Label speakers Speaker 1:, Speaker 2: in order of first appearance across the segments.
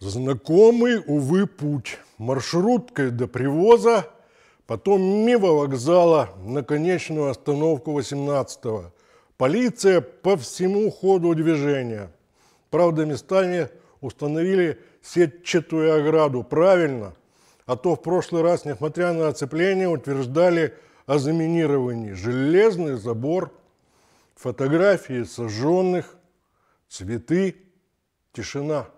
Speaker 1: Знакомый, увы, путь. Маршруткой до привоза, потом мимо вокзала на конечную остановку 18-го. Полиция по всему ходу движения. Правда, местами установили сетчатую ограду. Правильно, а то в прошлый раз, несмотря на оцепление, утверждали о заминировании. Железный забор, фотографии сожженных, цветы, тишина –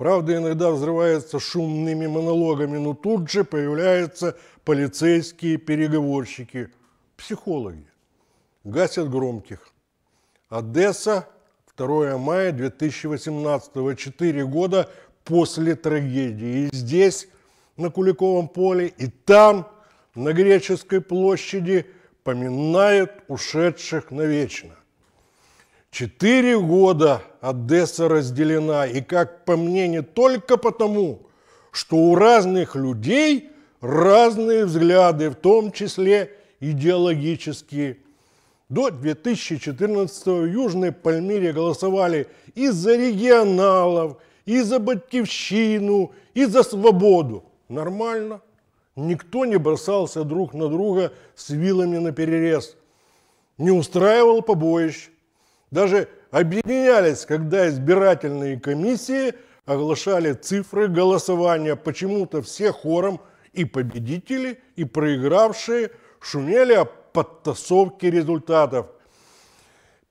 Speaker 1: Правда, иногда взрывается шумными монологами, но тут же появляются полицейские переговорщики, психологи. Гасят громких. Одесса, 2 мая 2018, 4 года после трагедии. И здесь, на Куликовом поле, и там, на Греческой площади, поминают ушедших навечно. Четыре года Одесса разделена, и, как по мне, не только потому, что у разных людей разные взгляды, в том числе идеологические. До 2014 в Южной Пальмире голосовали и за регионалов, и за батьковщину, и за свободу. Нормально. Никто не бросался друг на друга с вилами на перерез. Не устраивал побоищ даже объединялись, когда избирательные комиссии оглашали цифры голосования. Почему-то все хором и победители, и проигравшие шумели о подтасовке результатов.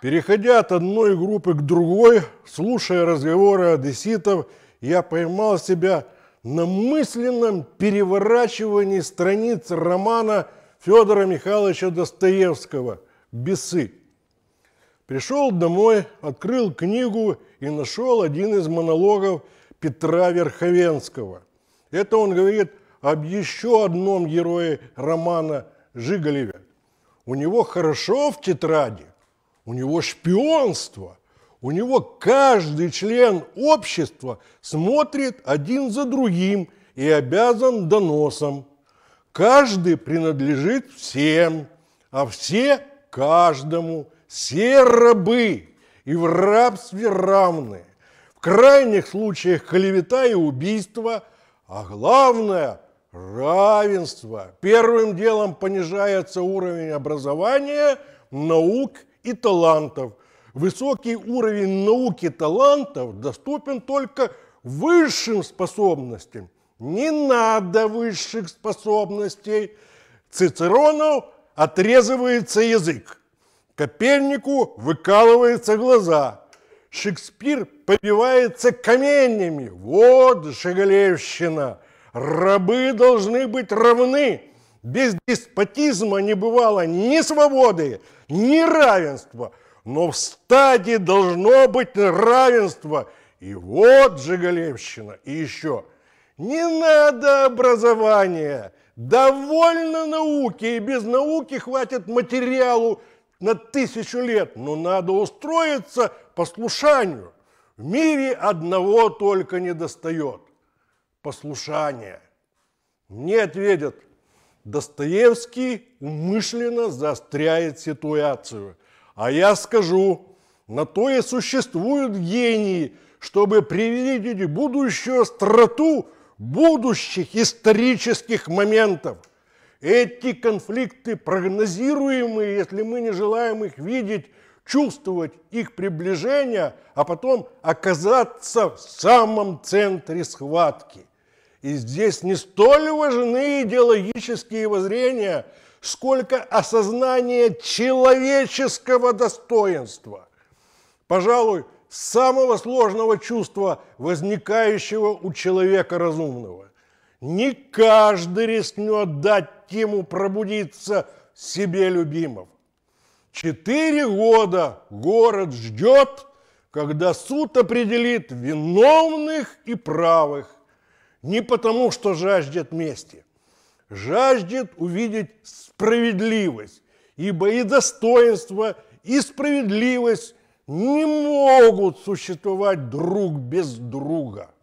Speaker 1: Переходя от одной группы к другой, слушая разговоры одесситов, я поймал себя на мысленном переворачивании страниц романа Федора Михайловича Достоевского «Бесы». Пришел домой, открыл книгу и нашел один из монологов Петра Верховенского. Это он говорит об еще одном герое романа Жиголеве. У него хорошо в тетради, у него шпионство, у него каждый член общества смотрит один за другим и обязан доносом. Каждый принадлежит всем, а все каждому – все рабы и в рабстве равны. В крайних случаях клевета и убийство, а главное – равенство. Первым делом понижается уровень образования, наук и талантов. Высокий уровень науки и талантов доступен только высшим способностям. Не надо высших способностей. Цицерону отрезывается язык. Копернику выкалываются глаза. Шекспир побивается каменьями. Вот шеголевщина. Рабы должны быть равны. Без деспотизма не бывало ни свободы, ни равенства. Но в стаде должно быть равенство. И вот Жигалевщина. И еще. Не надо образования. Довольно науки. И без науки хватит материалу на тысячу лет, но надо устроиться послушанию. В мире одного только не достает – послушания. Мне ответят, Достоевский умышленно заостряет ситуацию. А я скажу, на то и существуют гении, чтобы привидеть будущую остроту будущих исторических моментов – эти конфликты прогнозируемые, если мы не желаем их видеть, чувствовать их приближение, а потом оказаться в самом центре схватки. И здесь не столь важны идеологические воззрения, сколько осознание человеческого достоинства. Пожалуй, самого сложного чувства, возникающего у человека разумного. Не каждый рискнет дать Тиму пробудиться себе любимым. Четыре года город ждет, когда суд определит виновных и правых. Не потому, что жаждет мести. Жаждет увидеть справедливость, ибо и достоинство, и справедливость не могут существовать друг без друга.